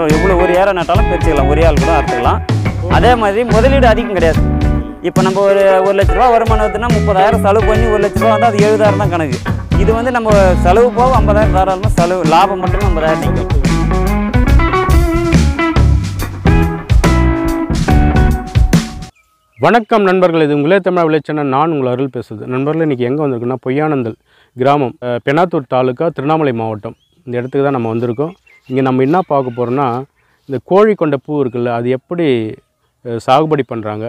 இப்போ எவ்வளோ ஒரு ஏரை நட்டாலும் பிரிச்சுக்கலாம் ஒரே ஆள் கூட அறுத்துக்கலாம் அதே மாதிரி முதலீடு அதிகம் கிடையாது இப்போ நம்ம ஒரு ஒரு லட்ச ரூபா வருமானம் வந்துனா முப்பதாயிரம் செலவு பண்ணி ஒரு லட்ச ரூபா வந்தால் அது எழுபதாயிரம் தான் கணக்கு இது வந்து நம்ம செலவு போக ஐம்பதாயிரம் தாராளமாக செலவு லாபம் மட்டும் ஐம்பதாயிரம் நிற்கும் வணக்கம் நண்பர்கள் இது உங்களே தமிழ் விளைச்சனம் நான் உங்கள் அருள் பேசுது நண்பர்கள் இன்றைக்கி எங்கே வந்திருக்குன்னா பொய்யானந்தல் கிராமம் பெனாத்தூர் தாலுக்கா திருவண்ணாமலை மாவட்டம் இந்த இடத்துக்கு தான் நம்ம வந்திருக்கோம் இங்கே நம்ம என்ன பார்க்க போகிறோன்னா இந்த கோழி கொண்ட பூ இருக்குல்ல அது எப்படி சாகுபடி பண்ணுறாங்க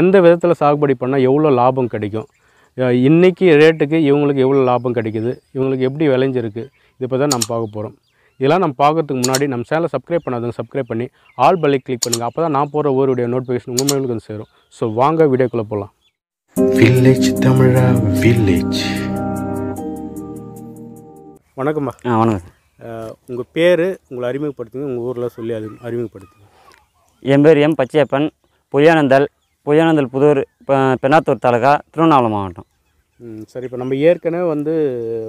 எந்த விதத்தில் சாகுபடி பண்ணால் எவ்வளோ லாபம் கிடைக்கும் இன்றைக்கி ரேட்டுக்கு இவங்களுக்கு எவ்வளோ லாபம் கிடைக்குது இவங்களுக்கு எப்படி விளைஞ்சிருக்கு இதை பற்றி தான் நம்ம பார்க்க போகிறோம் இதெல்லாம் நம்ம பார்க்கறதுக்கு முன்னாடி நம்ம சேனலை சப்ஸ்கிரைப் பண்ணாதவங்க சப்ஸ்கிரைப் பண்ணி ஆல் பல்லி கிளிக் பண்ணுங்கள் அப்போ தான் நான் போகிற ஒருடைய நோட்டிஃபிகேஷன் உங்களுக்கு வந்து சேரும் ஸோ வாங்க வீடியோக்குள்ளே போகலாம் வில்லேஜ் வில்லேஜ் வணக்கம்மா ஆ வணக்கம் உங்கள் பேர் உங்களை அறிமுகப்படுத்துங்க உங்கள் ஊரில் சொல்லி அறி அறிமுகப்படுத்துங்க என் பேர் எம் பச்சையப்பன் பொய்யானந்தல் பொய்யானந்தல் புதூர் பெண்ணாத்தூர் தாலுகா திருவண்ணாமலை மாவட்டம் சரி இப்போ நம்ம ஏற்கனவே வந்து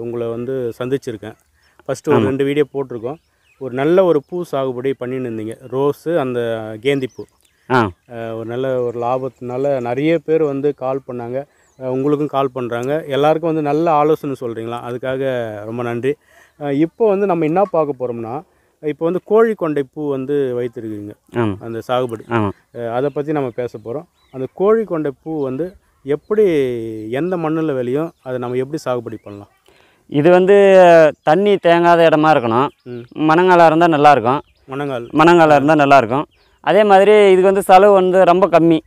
உங்களை வந்து சந்திச்சிருக்கேன் ஃபஸ்ட்டு ஒரு ரெண்டு வீடியோ போட்டிருக்கோம் ஒரு நல்ல ஒரு பூ சாகுபடி பண்ணின்னு இருந்தீங்க ரோஸு அந்த கேந்திப்பூ ஒரு நல்ல ஒரு லாபத்தினால நிறைய பேர் வந்து கால் பண்ணாங்க உங்களுக்கும் கால் பண்ணுறாங்க எல்லாருக்கும் வந்து நல்ல ஆலோசனை சொல்கிறீங்களா அதுக்காக ரொம்ப நன்றி இப்போ வந்து நம்ம என்ன பார்க்க போகிறோம்னா இப்போ வந்து கோழி கொண்டை பூ வந்து வைத்திருக்கீங்க அந்த சாகுபடி அதை பற்றி நம்ம பேச போகிறோம் அந்த கோழி கொண்டை பூ வந்து எப்படி எந்த மண்ணில் விளையும் அதை நம்ம எப்படி சாகுபடி பண்ணலாம் இது வந்து தண்ணி தேங்காத இடமா இருக்கணும் மணங்காலாக இருந்தால் நல்லாயிருக்கும் மணங்கால் மணங்காலாக இருந்தால் நல்லாயிருக்கும் அதே மாதிரி இதுக்கு வந்து செலவு வந்து ரொம்ப கம்மி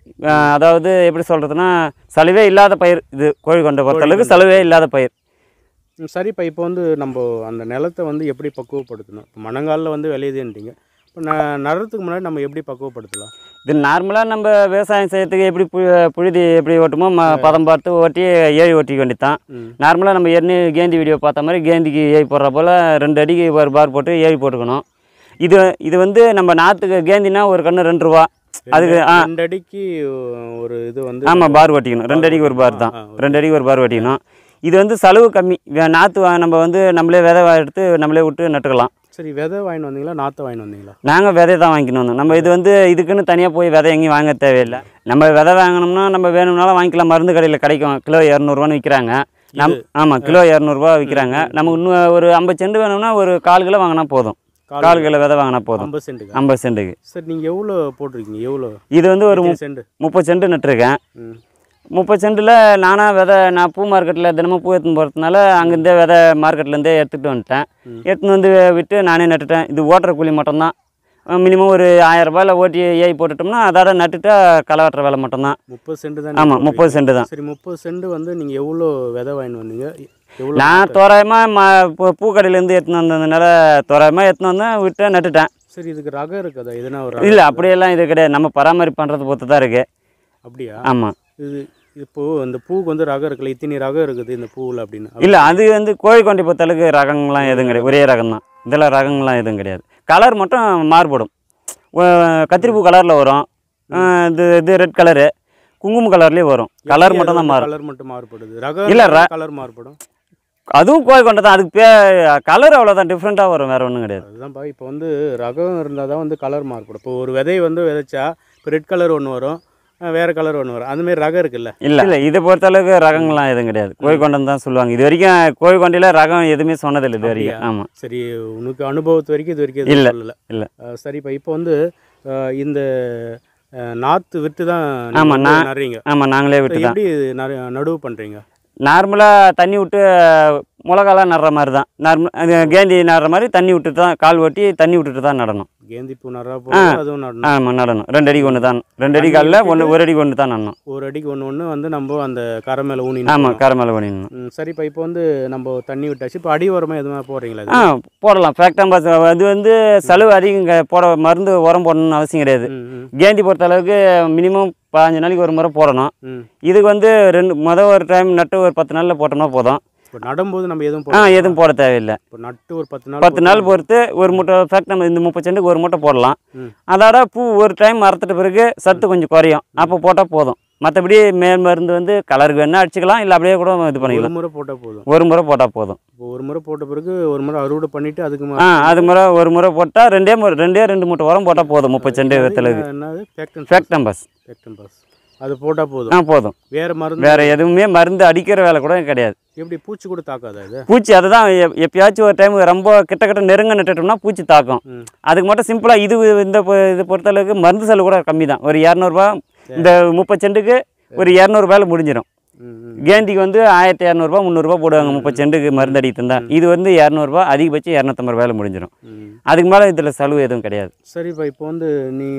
அதாவது எப்படி சொல்கிறதுனா செலவே இல்லாத பயிர் இது கோழி கொண்டை பொறுத்தளவுக்கு செலவே இல்லாத பயிர் சரிப்பா இப்போ வந்து நம்ம அந்த நிலத்தை வந்து எப்படி பக்குவப்படுத்தணும் இப்போ மணங்காலில் வந்து விளையுதுன்றீங்க இப்போ ந நடுறதுக்கு முன்னாடி நம்ம எப்படி பக்குவப்படுத்தலாம் இது நார்மலாக நம்ம விவசாயம் செய்கிறதுக்கு எப்படி பு புழுதி எப்படி ஓட்டுமோ ம பதம் பார்த்து ஓட்டி ஏழி ஓட்டிக்க வேண்டியதான் தான் நார்மலாக நம்ம ஏற்கனவே கேந்தி வீடியோ பார்த்த மாதிரி கேந்திக்கு ஏழி போடுற போல் ரெண்டு அடிக்கு ஒரு பார் போட்டு ஏழி போட்டுக்கணும் இது இது வந்து நம்ம நாற்றுக்கு கேந்தினா ஒரு கன்று ரெண்டு ரூபா அதுக்கு ரெண்டு அடிக்கு ஒரு இது வந்து ஆமாம் பார் ஓட்டிக்கணும் ரெண்டு அடிக்கு ஒரு பார் தான் ரெண்டு அடிக்கு ஒரு பார் ஓட்டிக்கணும் இது வந்து செலவு கம்மி நாற்று நம்ம வந்து நம்மளே விதை எடுத்து நம்மளே விட்டு நட்டுக்கலாம் சரி விதை வாங்கிட்டு வந்தீங்களா நாற்று வாங்கிட்டு வந்தீங்களா நாங்கள் விதை தான் வாங்கிக்கணும் வந்தோம் நம்ம இது வந்து இதுக்குன்னு தனியாக போய் விதை எங்கேயும் வாங்க தேவையில்லை நம்ம விதை வாங்கினோம்னா நம்ம வேணும்னாலும் வாங்கிக்கலாம் மருந்து கடையில் கிடைக்கும் கிலோ இரநூறுவான்னு விற்கிறாங்க நம் ஆமாம் கிலோ இரநூறுவா விற்கிறாங்க நமக்கு இன்னும் ஒரு ஐம்பது செண்டு வேணும்னா ஒரு கால் கிலோ வாங்கினா போதும் கால் கிலோ விதை வாங்கினா போதும் ஐம்பது சென்ட்டுக்கு ஐம்பது சரி நீங்கள் எவ்வளோ போட்டிருக்கீங்க எவ்வளோ இது வந்து ஒரு சென்ட் முப்பது சென்ட்டு நட்டுருக்கேன் முப்பது சென்டில் நானாக விதை நான் பூ மார்க்கெட்டில் தினமும் பூ எடுத்துன்னு போகிறதுனால அங்கேருந்தே விதை மார்க்கெட்லேருந்தே எடுத்துகிட்டு வந்துட்டேன் எடுத்துன்னு வந்து விட்டு நானே நட்டுட்டேன் இது ஓட்டுற கூலி மட்டும்தான் மினிமம் ஒரு ஆயிரம் இல்லை ஓட்டி ஏஐ போட்டுட்டோம்னா அதோட நட்டுட்டா களை வெட்டுற வேலை மட்டும்தான் முப்பது சென்ட் தான் ஆமாம் முப்பது சென்ட் தான் சரி முப்பது சென்ட் வந்து நீங்கள் எவ்வளோ விதை வாங்கிட்டு வந்தீங்க நான் தோராயமாக ம இப்போ பூக்கடையிலேருந்து எடுத்துன்னு வந்ததுனால தோராயமாக எடுத்துன்னு வந்தேன் விட்டு நட்டுட்டேன் சரி இதுக்கு ரகம் இருக்குதா எதுனா ஒரு இல்லை அப்படியெல்லாம் இது கிடையாது நம்ம பராமரிப்பு பண்ணுறது பொறுத்து தான் இருக்குது அப்படியா ஆமாம் இது இப்போது அந்த பூவுக்கு வந்து ரகம் இருக்குல்ல இத்தினி ரகம் இருக்குது இந்த பூவில் அப்படின்னு இல்லை அது வந்து கோழிக்கொண்டை பொறுத்தளவுக்கு ரகங்கள்லாம் எதுவும் கிடையாது ஒரே ரகம் தான் இதெல்லாம் ரகங்கள்லாம் எதுவும் கிடையாது கலர் மட்டும் மாறுபடும் கத்திரிப்பூ கலரில் வரும் இது இது ரெட் கலரு குங்குமம் கலர்லேயே வரும் கலர் மட்டும் தான் மாறும் கலர் மட்டும் மாறுபடுது ரகம் இல்லை கலர் மாறுபடும் அதுவும் கோயில் தான் அதுக்கு பே கலர் அவ்வளோதான் டிஃப்ரெண்ட்டாக வரும் வேறு ஒன்றும் கிடையாது அதுதான்ப்பா இப்போ வந்து ரகம் இருந்தால் தான் வந்து கலர் மாறுபடும் இப்போ ஒரு விதையை வந்து விதைச்சா இப்போ ரெட் கலர் ஒன்று வரும் வேறு கலர் ஒன்று வரும் அதுமாரி ரகம் இருக்குல்ல இல்லை இல்லை இதை பொறுத்தளவுக்கு ரகங்கள்லாம் எதுவும் கிடையாது கோழிக்கொண்டம் தான் சொல்லுவாங்க இது வரைக்கும் கோழிக்கொண்டையில் ரகம் எதுவுமே சொன்னதில்லை இது வரைக்கும் ஆமாம் சரி உனக்கு அனுபவத்து வரைக்கும் இது வரைக்கும் இல்லை இல்லை இல்லை இப்போ இப்போ வந்து இந்த நாற்று விட்டு தான் ஆமாம் நான் ஆமாம் நாங்களே விட்டு எப்படி நடுவு பண்ணுறீங்க நார்மலாக தண்ணி விட்டு மிளகாலாம் நடுற மாதிரி தான் நார்மல் கேந்தி நடுற மாதிரி தண்ணி விட்டுட்டு தான் கால் ஓட்டி தண்ணி விட்டுட்டு தான் நடணும் கேந்தி பூ நடணும் ஆமாம் நடணும் ரெண்டு அடிக்கு ஒன்று தான் ரெண்டு அடி காலில் ஒன்று ஒரு அடிக்கு ஒன்று தான் நடணும் ஒரு அடிக்கு ஒன்று ஒன்று வந்து நம்ம அந்த கரை மேலே ஊனி ஆமாம் கரை மேலே ஊனிடணும் சரி இப்போ வந்து நம்ம தண்ணி விட்டாச்சு இப்போ அடி உரமாக எதுவும் போடுறீங்களா ஆ போடலாம் ஃபேக்டாம்பாஸ் அது வந்து செலவு அதிகம் போட மருந்து உரம் போடணும்னு அவசியம் கிடையாது கேந்தி பொறுத்த அளவுக்கு மினிமம் பதினஞ்சு நாளைக்கு ஒரு முறை போடணும் இதுக்கு வந்து ரெண்டு மொதல் ஒரு டைம் நட்டு ஒரு பத்து நாளில் போட்டோம்னா போதும் நடும்போது நம்ம எதுவும் ஆ எதுவும் போட தேவையில்லை நட்டு ஒரு பத்து நாள் பத்து நாள் பொறுத்து ஒரு மூட்டை ஃபேக்ட் நம்ம இந்த முப்பது சென்ட்டுக்கு ஒரு மூட்டை போடலாம் அதோட பூ ஒரு டைம் அறுத்துட்ட பிறகு சத்து கொஞ்சம் குறையும் அப்போ போட்டால் போதும் மற்றபடி மேல் மருந்து வந்து கலருக்கு வேணால் அடிச்சுக்கலாம் இல்லை அப்படியே கூட இது பண்ணிக்கலாம் ஒரு முறை போட்டால் போதும் ஒரு முறை போட்டால் போதும் ஒரு முறை போட்ட பிறகு ஒரு முறை அறுவடை பண்ணிவிட்டு அதுக்கு ஆ அது முறை ஒரு முறை போட்டால் ரெண்டே ரெண்டே ரெண்டு மூட்டை உரம் போட்டால் போதும் முப்பது செண்டு வித்தலுக்கு ஃபேக்டம்பஸ் ஃபேக்டம்பஸ் அது போட்டால் போதும் ஆ போதும் வேறு மருந்து வேறு எதுவுமே மருந்து அடிக்கிற வேலை கூட கிடையாது எப்படி பூச்சி கூட தாக்காது அது பூச்சி அதுதான் எப்பயாச்சும் ஒரு டைம் ரொம்ப கிட்ட கிட்ட நெருங்க நட்டுட்டோம்னா பூச்சி தாக்கும் அதுக்கு மட்டும் சிம்பிளாக இது இந்த இது பொறுத்தளவுக்கு மருந்து செலவு கூட கம்மி தான் ஒரு இரநூறுபா இந்த முப்பது செண்டுக்கு ஒரு இரநூறுபாயில் முடிஞ்சிடும் கேந்திக்கு வந்து ஆயிரத்தி இரநூறுபா முந்நூறுபா போடுவாங்க முப்பது செண்டுக்கு மருந்து அடித்து தான் இது வந்து இரநூறுபா அதிகபட்சம் இரநூத்தம்பது ரூபாயில் முடிஞ்சிடும் அதுக்கு மேலே இதில் செலவு எதுவும் கிடையாது சரிப்பா இப்போ வந்து நீ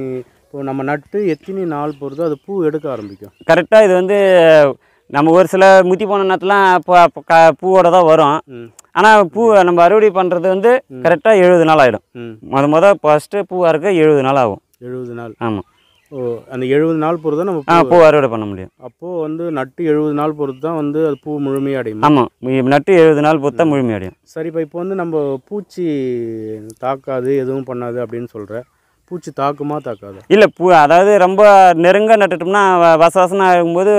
இப்போ நம்ம நட்டு எத்தனை நாள் பொறுத்து அது பூ எடுக்க ஆரம்பிக்கும் கரெக்டாக இது வந்து நம்ம ஒரு சில முத்தி போன நேரத்துலாம் க பூவோட தான் வரும் ஆனால் பூ நம்ம அறுவடை பண்ணுறது வந்து கரெக்டாக எழுபது நாள் ஆகிடும் மொதல் மொதல் ஃபஸ்ட்டு பூவாக இருக்க எழுபது நாள் ஆகும் எழுபது நாள் ஆமாம் ஓ அந்த எழுபது நாள் பொறுத்து தான் நம்ம பூ அறுவடை பண்ண முடியும் அப்போது வந்து நட்டு எழுபது நாள் பொறுத்து தான் வந்து அது பூ முழுமையடையும் ஆமாம் நட்டு எழுபது நாள் பொறுத்து தான் முழுமையடையும் சரிப்பா இப்போ வந்து நம்ம பூச்சி தாக்காது எதுவும் பண்ணாது அப்படின்னு சொல்கிறேன் பூச்சி தாக்குமா தாக்காது இல்லை பூ அதாவது ரொம்ப நெருங்க நட்டுட்டோம்னா வச வசனாக இருக்கும்போது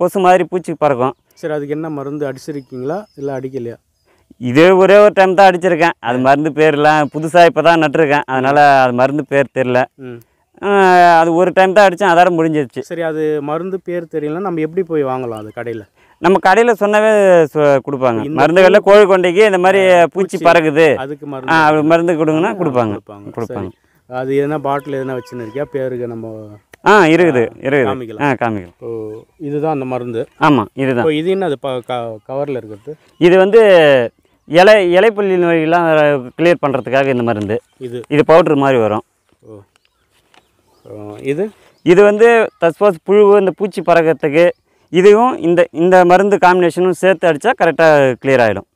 கொசு மாதிரி பூச்சி பறக்கும் சரி அதுக்கு என்ன மருந்து அடிச்சிருக்கீங்களா இல்லை அடிக்கலையா இதே ஒரே ஒரு டைம் தான் அடிச்சிருக்கேன் அது மருந்து பேர்லாம் புதுசாக இப்போ தான் நட்டுருக்கேன் அதனால் அது மருந்து பேர் தெரில அது ஒரு டைம் தான் அடித்தேன் அதாரம் முடிஞ்சிருச்சு சரி அது மருந்து பேர் தெரியலன்னா நம்ம எப்படி போய் வாங்கலாம் அது கடையில் நம்ம கடையில் சொன்னவே கொடுப்பாங்க மருந்துகளில் கோழி கொண்டைக்கு இந்த மாதிரி பூச்சி பறக்குது அதுக்கு மருந்து கொடுங்கன்னா கொடுப்பாங்க கொடுப்பாங்க அது எதனா பாட்டில் எதனா வச்சுன்னு இருக்கியா பேருக்கு நம்ம ஆ இருக்குது இருக்குது காமிக்கலாம் ஆ காமிக்கலாம் ஓ இதுதான் அந்த மருந்து ஆமாம் இதுதான் இது என்ன அது கவரில் இருக்கிறது இது வந்து இலை இலைப்புள்ளி நோயெல்லாம் கிளியர் பண்ணுறதுக்காக இந்த மருந்து இது இது பவுட்ரு மாதிரி வரும் இது இது வந்து தஸ்போஸ் புழு இந்த பூச்சி பறக்கிறதுக்கு இதுவும் இந்த இந்த மருந்து காம்பினேஷனும் சேர்த்து அடித்தா கரெக்டாக கிளியர் ஆகிடும்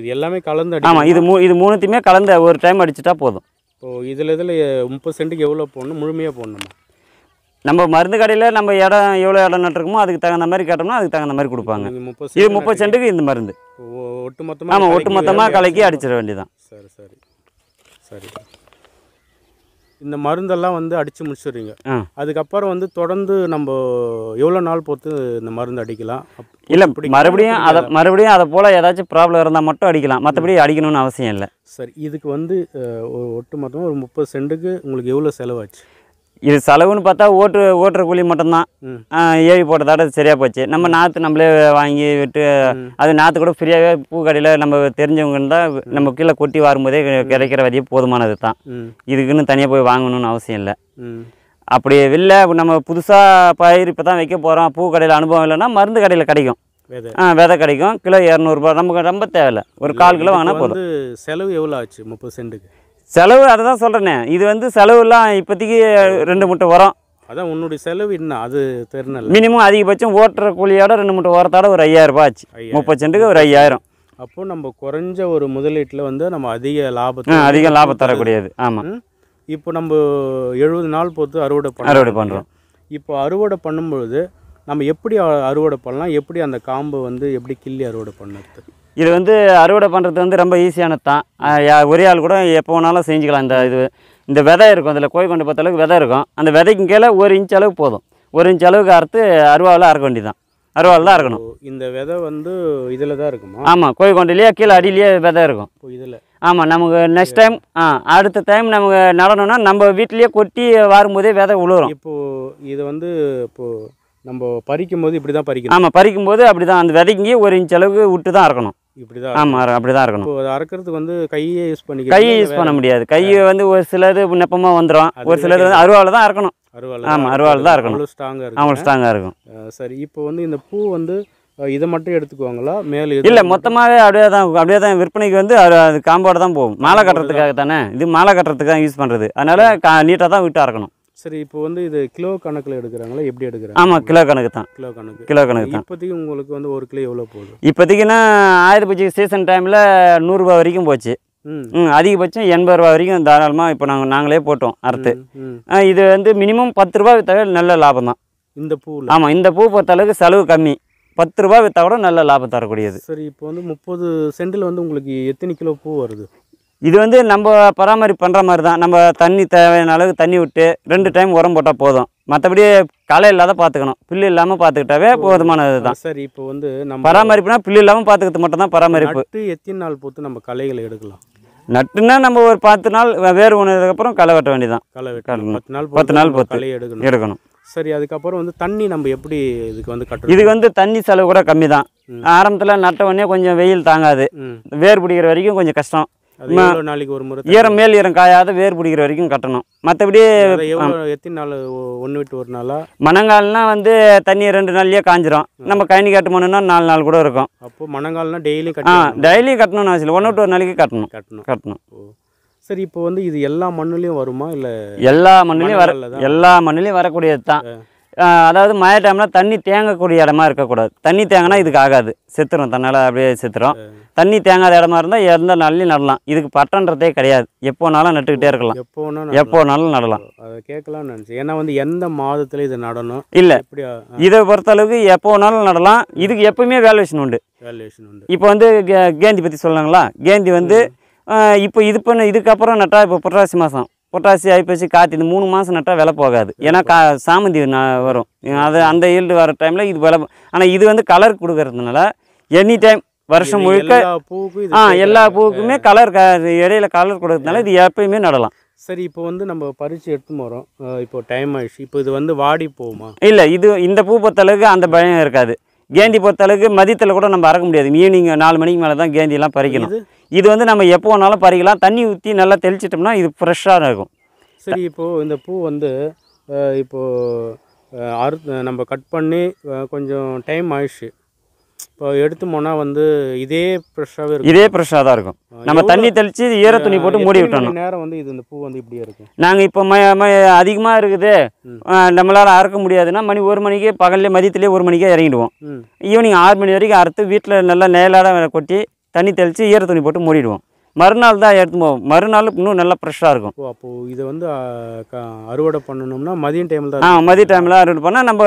இது எல்லாமே கலந்து ஆமாம் இது மூ இது மூணுத்தையுமே கலந்து ஒரு டைம் அடிச்சுட்டா போதும் இப்போது இதில் இதில் முப்பது சென்ட்டுக்கு எவ்வளோ போடணும் முழுமையாக போடணுமா நம்ம மருந்து கடையில் நம்ம இடம் எவ்வளோ இடம் நட்டுருக்கோமோ அதுக்கு தகுந்த மாதிரி கேட்டோம்னா அதுக்கு தகுந்த மாதிரி கொடுப்பாங்க இது முப்பது சென்ட்டுக்கு இந்த மருந்து ஒட்டு மொத்தமாக ஆமாம் ஒட்டு மொத்தமாக கலக்கி அடிச்சிட வேண்டியதான் சரி சரி சரி இந்த மருந்தெல்லாம் வந்து அடித்து முடிச்சுடுறீங்க அதுக்கப்புறம் வந்து தொடர்ந்து நம்ம எவ்வளோ நாள் பொறுத்து இந்த மருந்து அடிக்கலாம் இல்லை இப்படி மறுபடியும் அதை மறுபடியும் அதை போல் ஏதாச்சும் ப்ராப்ளம் இருந்தால் மட்டும் அடிக்கலாம் மற்றபடி அடிக்கணும்னு அவசியம் இல்லை சரி இதுக்கு வந்து ஒட்டு மொத்தமாக ஒரு முப்பது சென்ட்டுக்கு உங்களுக்கு எவ்வளோ செலவாச்சு இது செலவுன்னு பார்த்தா ஓட்டு ஓட்டுற கூலி மட்டும்தான் ஏவி போட்டதாட சரியாக போச்சு நம்ம நாற்று நம்மளே வாங்கி விட்டு அது நாற்று கூட ஃப்ரீயாகவே பூ கடையில் நம்ம தெரிஞ்சவங்க இருந்தால் நம்ம கீழே கொட்டி வரும்போதே கிடைக்கிற வரையே போதுமானது தான் இதுக்குன்னு தனியாக போய் வாங்கணும்னு அவசியம் இல்லை அப்படி இல்லை நம்ம புதுசாக பயிர் இப்போ தான் வைக்க போகிறோம் பூ கடையில் அனுபவம் இல்லைன்னா மருந்து கடையில் கிடைக்கும் ஆ விதை கிடைக்கும் கிலோ இரநூறுபா நமக்கு ரொம்ப தேவையில்லை ஒரு கால் கிலோ வாங்கினா போதும் செலவு எவ்வளோ ஆச்சு முப்பது சென்ட்டுக்கு செலவு அதை தான் சொல்கிறேனே இது வந்து செலவுலாம் இப்போதைக்கு ரெண்டு மூட்டை உரம் அதான் உன்னுடைய செலவு என்ன அது தெரியல மினிமம் அதிகபட்சம் ஓட்டுற கூலியோட ரெண்டு மூட்டை உரத்தோட ஒரு ஐயாயிரம் ரூபாய் ஆச்சு முப்பது சென்ட்டுக்கு ஒரு ஐயாயிரம் அப்போ நம்ம குறைஞ்ச ஒரு முதலீட்டில் வந்து நம்ம அதிக லாபத்தை அதிக லாபம் தரக்கூடியது ஆமாம் இப்போ நம்ம எழுபது நாள் பொறுத்து அறுவடை பண்ண அறுவடை பண்ணுறோம் இப்போ அறுவடை பண்ணும்பொழுது நம்ம எப்படி அறுவடை பண்ணலாம் எப்படி அந்த காம்பு வந்து எப்படி கிள்ளி அறுவடை பண்ணுறது இது வந்து அறுவடை பண்ணுறது வந்து ரொம்ப ஈஸியானது தான் ஒரே ஆள் கூட எப்போ வேணாலும் செஞ்சுக்கலாம் இந்த இது இந்த விதை இருக்கும் அதில் கோய் கொண்டு பார்த்த அளவுக்கு விதை இருக்கும் அந்த விதைக்கு கீழே ஒரு இன்ச் அளவு போதும் ஒரு இன்ச் அளவுக்கு அறுத்து அருவாவில் அறுக்க வேண்டியதான் அருவாவில் தான் இருக்கணும் இந்த விதை வந்து இதில் தான் இருக்குமா ஆமாம் கோய் கொண்டிலேயே கீழே அடியிலேயே விதை இருக்கும் இதில் ஆமாம் நமக்கு நெக்ஸ்ட் டைம் ஆ அடுத்த டைம் நமக்கு நடணும்னா நம்ம வீட்லேயே கொட்டி வரும்போதே விதை உழுவுறோம் இப்போது இது வந்து இப்போது நம்ம பறிக்கும் போது இப்படி தான் பறிக்கணும் ஆமாம் பறிக்கும் போது அப்படி தான் அந்த விதைக்கு ஒரு இன்ச் அளவுக்கு விட்டு தான் இருக்கணும் இப்படி தான் ஆமாம் அப்படி தான் இருக்கணும் இப்போ அறுக்கிறதுக்கு வந்து கையே யூஸ் பண்ணி கையை யூஸ் பண்ண முடியாது கையை வந்து ஒரு சிலது நெப்பமாக வந்துடும் ஒரு சிலது வந்து அருவாவில் தான் அறுக்கணும் அருவாவில் ஆமாம் அருவாள் தான் இருக்கணும் அவ்வளோ ஸ்ட்ராங்காக இருக்கும் அவ்வளோ ஸ்ட்ராங்காக இருக்கும் சரி இப்போ வந்து இந்த பூ வந்து இதை மட்டும் எடுத்துக்குவாங்களா மேலே இல்லை மொத்தமாகவே அப்படியே தான் அப்படியே தான் விற்பனைக்கு வந்து அது காம்போட தான் போகும் மாலை கட்டுறதுக்காக தானே இது மாலை கட்டுறதுக்கு தான் யூஸ் பண்ணுறது அதனால் கா நீட்டாக தான் வீட்டாக இருக்கணும் சரி இப்போ வந்து இது கிலோ கணக்கில் எடுக்கிறாங்களா எப்படி எடுக்கிறாங்க ஆமாம் கிலோ கணக்கு தான் கிலோ கணக்கு கிலோ கணக்கு தான் இப்போதைக்கு உங்களுக்கு வந்து ஒரு கிலோ எவ்வளோ போகுது இப்போதைக்குன்னா ஆயிரத்தி சீசன் டைமில் நூறுரூவா வரைக்கும் போச்சு ம் அதிகபட்சம் எண்பது ரூபா வரைக்கும் தாராளமாக இப்போ நாங்கள் நாங்களே போட்டோம் அறுத்து இது வந்து மினிமம் பத்து ரூபா விற்றா நல்ல லாபம் தான் இந்த பூ ஆமாம் இந்த பூ பொறுத்த அளவுக்கு செலவு கம்மி பத்து ரூபா விற்றா கூட நல்ல லாபம் தரக்கூடியது சரி இப்போ வந்து முப்பது சென்டில் வந்து உங்களுக்கு எத்தனை கிலோ பூ வருது இது வந்து நம்ம பராமரிப்பு பண்ணுற மாதிரி தான் நம்ம தண்ணி தேவையான அளவுக்கு தண்ணி விட்டு ரெண்டு டைம் உரம் போட்டால் போதும் மற்றபடி களை இல்லாத பார்த்துக்கணும் புல்லு இல்லாமல் பார்த்துக்கிட்டாவே போதுமானது தான் சரி இப்போ வந்து நம்ம பராமரிப்புனா புல்லு இல்லாமல் பார்த்துக்கிறது மட்டும் தான் பராமரிப்பு எத்தனை நாள் போட்டு நம்ம களைகளை எடுக்கலாம் நட்டுனா நம்ம ஒரு பத்து நாள் வேறு ஒன்றதுக்கப்புறம் களை வெட்ட வேண்டியதான் களை வெட்டணும் பத்து நாள் பத்து நாள் களை எடுக்கணும் எடுக்கணும் சரி அதுக்கப்புறம் வந்து தண்ணி நம்ம எப்படி இதுக்கு வந்து கட்டணும் இதுக்கு வந்து தண்ணி செலவு கூட கம்மி தான் ஆரம்பத்தில் நட்ட உடனே கொஞ்சம் வெயில் தாங்காது வேர் பிடிக்கிற வரைக்கும் கொஞ்சம் கஷ்டம் நாளைக்கு ஒரு முறை ஈரம் மேல் ஈரம் காயாத வேர் பிடிக்கிற வரைக்கும் கட்டணும் மற்றபடி எத்தனை நாள் ஒன்று விட்டு ஒரு நாளா மணங்கால்னா வந்து தண்ணி ரெண்டு நாள்லயே காஞ்சிரும் நம்ம கயனி கட்ட மண்ணுனா நாலு நாள் கூட இருக்கும் அப்போ மணங்கால்னா டெய்லி ஆ டெய்லி கட்டணும்னு அவசியம் ஒன்று விட்டு ஒரு நாளைக்கு கட்டணும் கட்டணும் கட்டணும் சரி இப்போ வந்து இது எல்லா மண்ணுலேயும் வருமா இல்லை எல்லா மண்ணுலேயும் வர எல்லா மண்ணுலேயும் வரக்கூடியது தான் அதாவது மழை டைமில் தண்ணி தேங்கக்கூடிய இடமா இருக்கக்கூடாது தண்ணி தேங்கினா இதுக்கு ஆகாது செத்துரும் தன்னால் அப்படியே செத்துரும் தண்ணி தேங்காத இடமா இருந்தால் எந்த நாள்லையும் நடலாம் இதுக்கு பட்டன்றதே கிடையாது எப்போ நாளும் நட்டுக்கிட்டே இருக்கலாம் எப்போனாலும் நடலாம் ஏன்னா வந்து எந்த மாதத்துல இது நடணும் இல்லை இதை பொறுத்தளவுக்கு நாளும் நடலாம் இதுக்கு எப்பவுமே வேல்யூஷன் உண்டு இப்போ வந்து கேந்தி பற்றி சொல்லுங்களா கேந்தி வந்து இப்போ இது பண்ண இதுக்கப்புறம் நட்டால் இப்போ புரட்டாசி மாதம் பொட்டாசி ஐப்பசி காற்று இது மூணு மாதம் நட்டால் விலை போகாது ஏன்னா கா சாமந்தி வரும் அது அந்த ஈல்டு வர டைமில் இது விலை ஆனால் இது வந்து கலர் கொடுக்கறதுனால எனி டைம் வருஷம் முழுக்க ஆ எல்லா பூவுக்குமே கலர் க இடையில கலர் கொடுக்கறதுனால இது எப்பயுமே நடலாம் சரி இப்போ வந்து நம்ம பறித்து எடுத்துன்னு வரோம் இப்போ டைம் ஆயிடுச்சு இப்போ இது வந்து வாடி போகுமா இல்லை இது இந்த பூ பொறுத்தளவுக்கு அந்த பயம் இருக்காது பொறுத்த பொறுத்தளவுக்கு மதியத்தில் கூட நம்ம அறக்க முடியாது ஈவினிங் நாலு மணிக்கு மேலே தான் கேந்தியெல்லாம் பறிக்கணும் இது வந்து நம்ம எப்போ வேணாலும் பறிக்கலாம் தண்ணி ஊற்றி நல்லா தெளிச்சிட்டோம்னா இது ஃப்ரெஷ்ஷாக இருக்கும் சரி இப்போது இந்த பூ வந்து இப்போது அறு நம்ம கட் பண்ணி கொஞ்சம் டைம் ஆயிடுச்சு இப்போ எடுத்து போனால் வந்து இதே ஃப்ரெஷ்ஷாகவே இருக்கும் இதே ஃப்ரெஷ்ஷாக தான் இருக்கும் நம்ம தண்ணி தெளித்து ஈர துணி போட்டு மூடி விட்டணும் நேரம் வந்து இது இந்த பூ வந்து இப்படியே இருக்கும் நாங்கள் இப்போ ம அதிகமாக இருக்குது நம்மளால் அறுக்க முடியாதுன்னா மணி ஒரு மணிக்கு பகல்லே மதியத்துலேயே ஒரு மணிக்கே இறங்கிடுவோம் ஈவினிங் ஆறு மணி வரைக்கும் அறுத்து வீட்டில் நல்லா நேலாட கொட்டி தண்ணி தெளித்து ஈர துணி போட்டு மூடிடுவோம் மறுநாள் தான் எடுத்து போவோம் மறுநாள் இன்னும் நல்லா ஃப்ரெஷ்ஷாக இருக்கும் ஓ அப்போது இதை வந்து அறுவடை பண்ணணும்னா மதிய டைமில் தான் ஆ மதிய டைமில் அறுவடை பண்ணால் நம்ம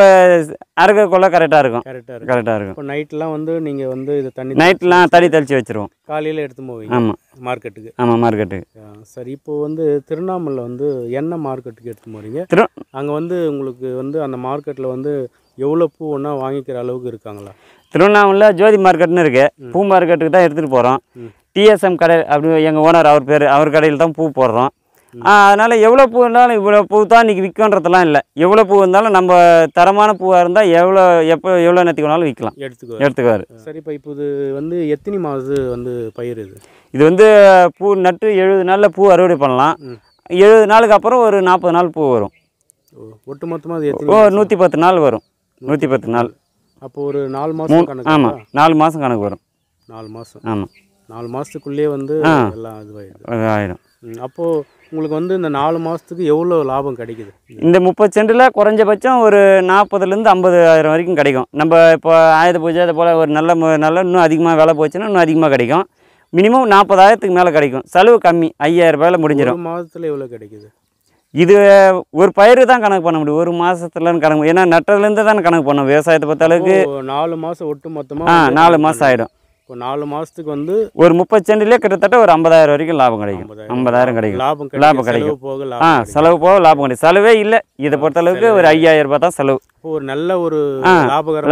அறுக்கக்குள்ள கொள்ள கரெக்டாக இருக்கும் கரெக்டாக கரெக்டாக இருக்கும் இப்போ நைட்லாம் வந்து நீங்கள் வந்து இது தண்ணி நைட்லாம் தடி தெளித்து வச்சுருவோம் காலையில் எடுத்து போவீங்க ஆமாம் மார்க்கெட்டுக்கு ஆமாம் மார்க்கெட்டுக்கு சரி இப்போ வந்து திருவண்ணாமலை வந்து என்ன மார்க்கெட்டுக்கு எடுத்து போகிறீங்க திரு அங்கே வந்து உங்களுக்கு வந்து அந்த மார்க்கெட்டில் வந்து எவ்வளோ பூ ஒன்றா வாங்கிக்கிற அளவுக்கு இருக்காங்களா திருவண்ணாமலை ஜோதி மார்க்கெட்னு இருக்குது பூ மார்க்கெட்டுக்கு தான் எடுத்துகிட்டு போகிறோம் டிஎஸ்எம் கடை அப்படி எங்கள் ஓனர் அவர் பேர் அவர் கடையில் தான் பூ போடுறோம் அதனால் எவ்வளோ பூ இருந்தாலும் இவ்வளோ பூ தான் இன்றைக்கி விற்கன்றதுலாம் இல்லை எவ்வளோ பூ இருந்தாலும் நம்ம தரமான பூவாக இருந்தால் எவ்வளோ எப்போ எவ்வளோ நேரத்துக்கு வேணாலும் விற்கலாம் எடுத்துக்கோ எடுத்துக்குவார் சரி இப்போ இது வந்து எத்தனை மாதம் வந்து பயிர் இது இது வந்து பூ நட்டு எழுபது நாளில் பூ அறுவடை பண்ணலாம் எழுபது நாளுக்கு அப்புறம் ஒரு நாற்பது நாள் பூ வரும் ஒட்டு மொத்தமாக ஓ நூற்றி பத்து நாள் வரும் நூற்றி பத்து நாள் அப்போ ஒரு நாலு மாதம் ஆமாம் நாலு மாதம் கணக்கு வரும் நாலு மாதம் ஆமாம் நாலு மாதத்துக்குள்ளேயே வந்து எல்லாம் இதுவாயிடும் ஆயிடும் அப்போது உங்களுக்கு வந்து இந்த நாலு மாதத்துக்கு எவ்வளோ லாபம் கிடைக்குது இந்த முப்பது சென்டில் குறைஞ்சபட்சம் ஒரு நாற்பதுலேருந்து ஐம்பது ஆயிரம் வரைக்கும் கிடைக்கும் நம்ம இப்போ ஆயுத பூஜை அதை போல் ஒரு நல்ல நல்ல இன்னும் அதிகமாக வேலை போச்சுன்னா இன்னும் அதிகமாக கிடைக்கும் மினிமம் நாற்பதாயிரத்துக்கு மேலே கிடைக்கும் செலவு கம்மி ஐயாயிரம் ரூபாயில் முடிஞ்சிடும் மாதத்தில் எவ்வளோ கிடைக்குது இது ஒரு பயிர் தான் கணக்கு பண்ண முடியும் ஒரு மாதத்துலன்னு கணக்கு ஏன்னா நட்டதுலேருந்து தான் கணக்கு பண்ணும் விவசாயத்தை பொறுத்த அளவுக்கு நாலு மாதம் ஒட்டு மொத்தமாக ஆ நாலு மாதம் ஆகிடும் இப்போ நாலு மாதத்துக்கு வந்து ஒரு முப்பது சென்ட்லேயே கிட்டத்தட்ட ஒரு ஐம்பதாயிரம் வரைக்கும் லாபம் கிடைக்கும் ஐம்பதாயிரம் கிடைக்கும் லாபம் லாபம் கிடைக்கும் ஆ செலவு போக லாபம் கிடைக்கும் செலவே இல்லை இதை பொறுத்தளவுக்கு ஒரு ஐயாயிரம் ரூபாய் தான் செலவு ஒரு நல்ல ஒரு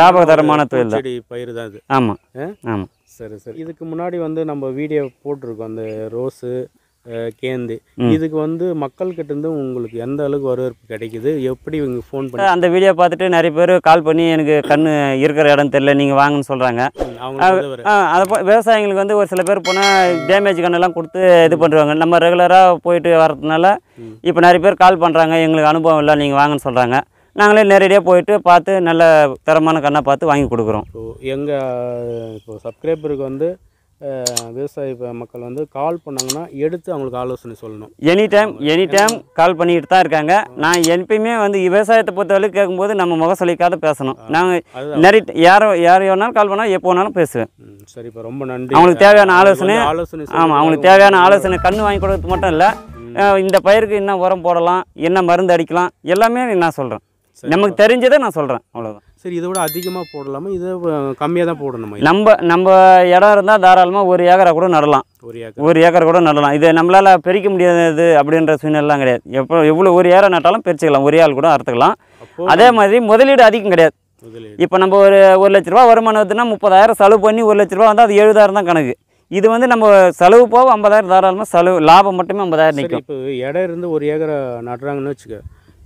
லாபகரமான தொழில் செடி பயிர் தான் அது ஆமாம் ஆமாம் சரி சரி இதுக்கு முன்னாடி வந்து நம்ம வீடியோ போட்டிருக்கோம் அந்த ரோஸு கேந்து இதுக்கு வந்து மக்கள்கிட்ட இருந்து உங்களுக்கு எந்த அளவுக்கு வரவேற்பு கிடைக்குது எப்படி இவங்க ஃபோன் பண்ணி அந்த வீடியோ பார்த்துட்டு நிறைய பேர் கால் பண்ணி எனக்கு கண்ணு இருக்கிற இடம் தெரியல நீங்கள் வாங்கன்னு சொல்கிறாங்க அதை விவசாயிங்களுக்கு வந்து ஒரு சில பேர் போனால் டேமேஜ் கண்ணெல்லாம் கொடுத்து இது பண்ணுறாங்க நம்ம ரெகுலராக போயிட்டு வரதுனால இப்போ நிறைய பேர் கால் பண்ணுறாங்க எங்களுக்கு அனுபவம் இல்லை நீங்கள் வாங்கன்னு சொல்கிறாங்க நாங்களே நேரடியாக போயிட்டு பார்த்து நல்ல தரமான கண்ணை பார்த்து வாங்கி கொடுக்குறோம் எங்கள் இப்போ சப்ஸ்கிரைபருக்கு வந்து விவசாய மக்கள் வந்து கால் பண்ணாங்கன்னா எடுத்து அவங்களுக்கு ஆலோசனை சொல்லணும் any time any time call பண்ணிக்கிட்டு தான் இருக்காங்க நான் எப்பயுமே வந்து விவசாயத்தை பொறுத்தவரைக்கும் கேட்கும்போது நம்ம சொல்லிக்காத பேசணும் நாங்கள் நிறைய யாரோ யார் வேணாலும் கால் பண்ணால் எப்போ வேணாலும் பேசுவேன் சரி ரொம்ப நன்றி அவங்களுக்கு தேவையான ஆலோசனை ஆலோசனை ஆமாம் அவங்களுக்கு தேவையான ஆலோசனை கண் வாங்கி கொடுத்து மட்டும் இல்லை இந்த பயிருக்கு என்ன உரம் போடலாம் என்ன மருந்து அடிக்கலாம் எல்லாமே நான் சொல்கிறேன் நமக்கு தெரிஞ்சதை நான் சொல்கிறேன் அவ்வளோதான் சரி இதை விட அதிகமாக போடலாமா இதை கம்மியாக தான் போடணுமா நம்ம நம்ம இடம் இருந்தால் தாராளமாக ஒரு ஏக்கரை கூட நடலாம் ஒரு ஏக்கர் ஒரு ஏக்கரை கூட நடலாம் இதை நம்மளால் பெருக்க முடியாது அப்படின்ற சூழ்நிலாம் கிடையாது எப்போ எவ்வளோ ஒரு ஏரை நட்டாலும் பிரிச்சுக்கலாம் ஒரே ஆள் கூட அறுத்துக்கலாம் அதே மாதிரி முதலீடு அதிகம் கிடையாது இப்போ நம்ம ஒரு ஒரு லட்ச ரூபா வருமானம் வருதுன்னா முப்பதாயிரம் செலவு பண்ணி ஒரு லட்ச ரூபா வந்து அது எழுபதாயிரம் தான் கணக்கு இது வந்து நம்ம செலவு போக ஐம்பதாயிரம் தாராளமாக செலவு லாபம் மட்டுமே ஐம்பதாயிரம் நிற்கும் இப்போ இடம் இருந்து ஒரு ஏக்கரை நடுறாங்கன்னு வச்சுக்கோ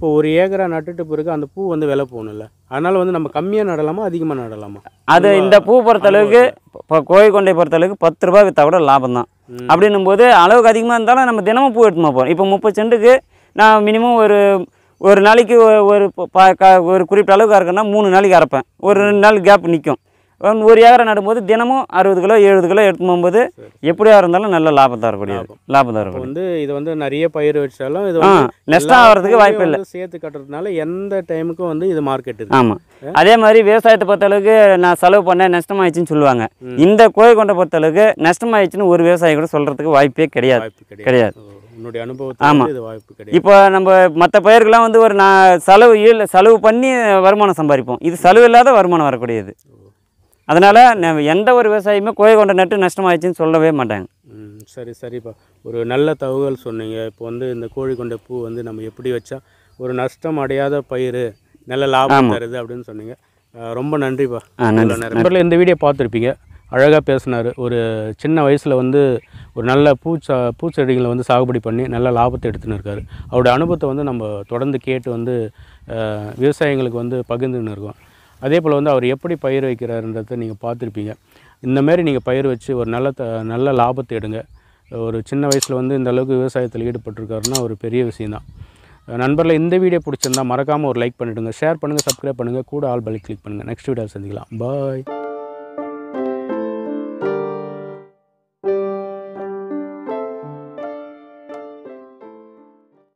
இப்போ ஒரு ஏக்கரா நட்டுட்டு பிறகு அந்த பூ வந்து விலை போகணும்ல அதனால் வந்து நம்ம கம்மியாக நடலாமா அதிகமாக நடலாமா அது இந்த பூ பொறுத்த அளவுக்கு இப்போ கோழிக்கொண்டை அளவுக்கு பத்து ரூபா விற்றா கூட லாபம் தான் அப்படின்னும் போது அளவுக்கு அதிகமாக இருந்தாலும் நம்ம தினமும் பூ எடுத்துமா போகிறோம் இப்போ முப்பது சென்ட்டுக்கு நான் மினிமம் ஒரு ஒரு நாளைக்கு ஒரு ஒரு குறிப்பிட்ட அளவுக்கு இருக்குன்னா மூணு நாளைக்கு அரைப்பேன் ஒரு ரெண்டு நாள் கேப் நிற்கும் ஒரு ஏக்கரை நடும்போது தினமும் அறுபது கிலோ எழுபது கிலோ எடுத்து போகும்போது எப்படியா இருந்தாலும் நல்ல லாபம் தரக்கூடிய லாபம் தரக்கூடிய வந்து இது வந்து நிறைய பயிர் வச்சாலும் இது நஷ்டம் ஆகிறதுக்கு வாய்ப்பு இல்லை சேர்த்து கட்டுறதுனால எந்த டைமுக்கும் வந்து இது மார்க்கெட் ஆமாம் அதே மாதிரி விவசாயத்தை பொறுத்தளவுக்கு நான் செலவு பண்ணேன் நஷ்டமாயிடுச்சுன்னு சொல்லுவாங்க இந்த கோழி கொண்ட பொறுத்தளவுக்கு நஷ்டமாயிடுச்சுன்னு ஒரு விவசாயி கூட சொல்கிறதுக்கு வாய்ப்பே கிடையாது கிடையாது உன்னுடைய ஆமாம் இப்போ நம்ம மற்ற பயிர்கள்லாம் வந்து ஒரு நான் செலவு செலவு பண்ணி வருமானம் சம்பாதிப்போம் இது செலவு இல்லாத வருமானம் வரக்கூடியது அதனால் எந்த ஒரு விவசாயியுமே கோயில் கொண்ட நட்டு நஷ்டமாயிடுச்சுன்னு சொல்லவே மாட்டாங்க சரி சரிப்பா ஒரு நல்ல தகவல் சொன்னீங்க இப்போ வந்து இந்த கோழி கொண்ட பூ வந்து நம்ம எப்படி வச்சா ஒரு நஷ்டம் அடையாத பயிர் நல்ல லாபம் தருது அப்படின்னு சொன்னீங்க ரொம்ப நன்றிப்பா நண்பர்கள் இந்த வீடியோ பார்த்துருப்பீங்க அழகாக பேசினார் ஒரு சின்ன வயசில் வந்து ஒரு நல்ல பூச்சா பூச்செடிகளை வந்து சாகுபடி பண்ணி நல்ல லாபத்தை எடுத்துன்னு இருக்கார் அவருடைய அனுபவத்தை வந்து நம்ம தொடர்ந்து கேட்டு வந்து விவசாயிங்களுக்கு வந்து பகிர்ந்துன்னு இருக்கோம் அதே போல் வந்து அவர் எப்படி பயிர் வைக்கிறாருன்றதை நீங்கள் பார்த்துருப்பீங்க இந்தமாரி நீங்கள் பயிர் வச்சு ஒரு நல்ல த நல்ல லாபத்தை எடுங்க ஒரு சின்ன வயசில் வந்து இந்த அளவுக்கு விவசாயத்தில் ஈடுபட்டிருக்காருன்னா ஒரு பெரிய விஷயந்தான் நண்பரில் இந்த வீடியோ பிடிச்சிருந்தால் மறக்காமல் ஒரு லைக் பண்ணிவிடுங்க ஷேர் பண்ணுங்கள் சப்ஸ்கிரைப் பண்ணுங்கள் கூட ஆல் பலி கிளிக் பண்ணுங்கள் நெக்ஸ்ட் வீடியோ சந்திக்கலாம் பாய்